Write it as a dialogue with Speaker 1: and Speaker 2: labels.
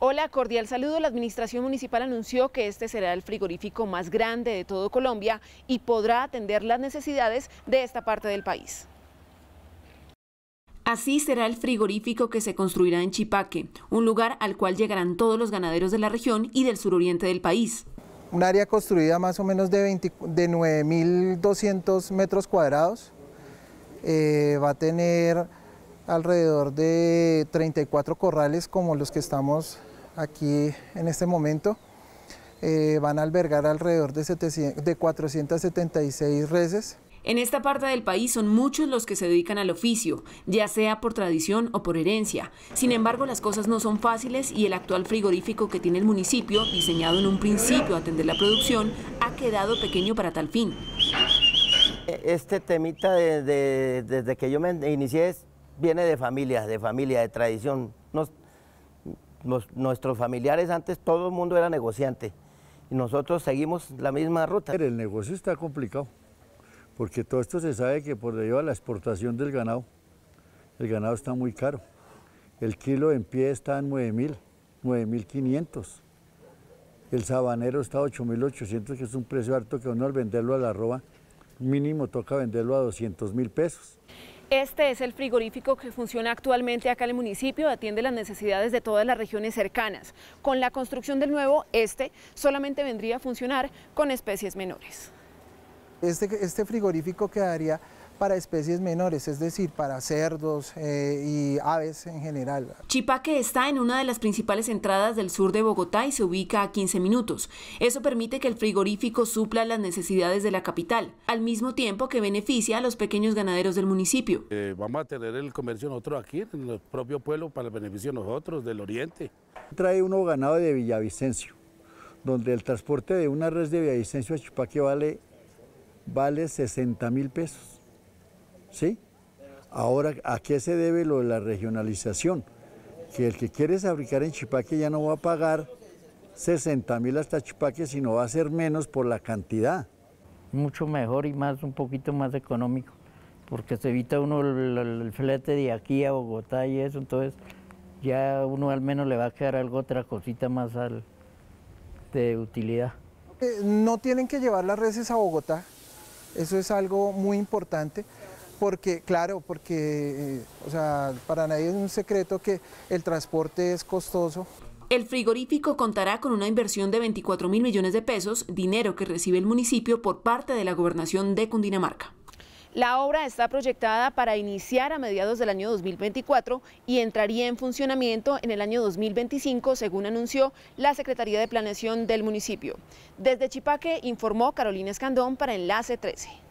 Speaker 1: Hola, cordial saludo. La Administración Municipal anunció que este será el frigorífico más grande de todo Colombia y podrá atender las necesidades de esta parte del país. Así será el frigorífico que se construirá en Chipaque, un lugar al cual llegarán todos los ganaderos de la región y del suroriente del país.
Speaker 2: Un área construida más o menos de, de 9.200 metros cuadrados. Eh, va a tener alrededor de 34 corrales como los que estamos aquí en este momento. Eh, van a albergar alrededor de, 700, de 476 reses.
Speaker 1: En esta parte del país son muchos los que se dedican al oficio, ya sea por tradición o por herencia. Sin embargo, las cosas no son fáciles y el actual frigorífico que tiene el municipio, diseñado en un principio a atender la producción, ha quedado pequeño para tal fin.
Speaker 3: Este temita desde que yo me inicié viene de familias, de familia, de tradición. Nos, nuestros familiares antes, todo el mundo era negociante. Y nosotros seguimos la misma ruta. El negocio está complicado, porque todo esto se sabe que por debido a la exportación del ganado, el ganado está muy caro. El kilo en pie está en 9.000, 9.500. El sabanero está a 8.800, que es un precio alto que uno al venderlo a la arroba, mínimo toca venderlo a 200 mil pesos.
Speaker 1: Este es el frigorífico que funciona actualmente acá en el municipio, atiende las necesidades de todas las regiones cercanas. Con la construcción del nuevo, este solamente vendría a funcionar con especies menores.
Speaker 2: Este, este frigorífico quedaría para especies menores, es decir, para cerdos eh, y aves en general.
Speaker 1: Chipaque está en una de las principales entradas del sur de Bogotá y se ubica a 15 minutos. Eso permite que el frigorífico supla las necesidades de la capital, al mismo tiempo que beneficia a los pequeños ganaderos del municipio.
Speaker 3: Eh, vamos a tener el comercio nosotros aquí, en el propio pueblo, para el beneficio de nosotros, del oriente. Trae uno ganado de Villavicencio, donde el transporte de una red de Villavicencio a Chipaque vale, vale 60 mil pesos ¿sí? Ahora, ¿a qué se debe lo de la regionalización? Que el que quiere fabricar en Chipaque ya no va a pagar 60 mil hasta Chipaque, sino va a ser menos por la cantidad. Mucho mejor y más, un poquito más económico, porque se evita uno el, flete de aquí a Bogotá y eso, entonces ya uno al menos le va a quedar algo, otra cosita más de utilidad.
Speaker 2: Eh, no tienen que llevar las reces a Bogotá, eso es algo muy importante porque, claro, porque, eh, o sea, para nadie es un secreto que el transporte es costoso.
Speaker 1: El frigorífico contará con una inversión de 24 mil millones de pesos, dinero que recibe el municipio por parte de la gobernación de Cundinamarca. La obra está proyectada para iniciar a mediados del año 2024 y entraría en funcionamiento en el año 2025, según anunció la Secretaría de Planeación del municipio. Desde Chipaque informó Carolina Escandón para Enlace 13.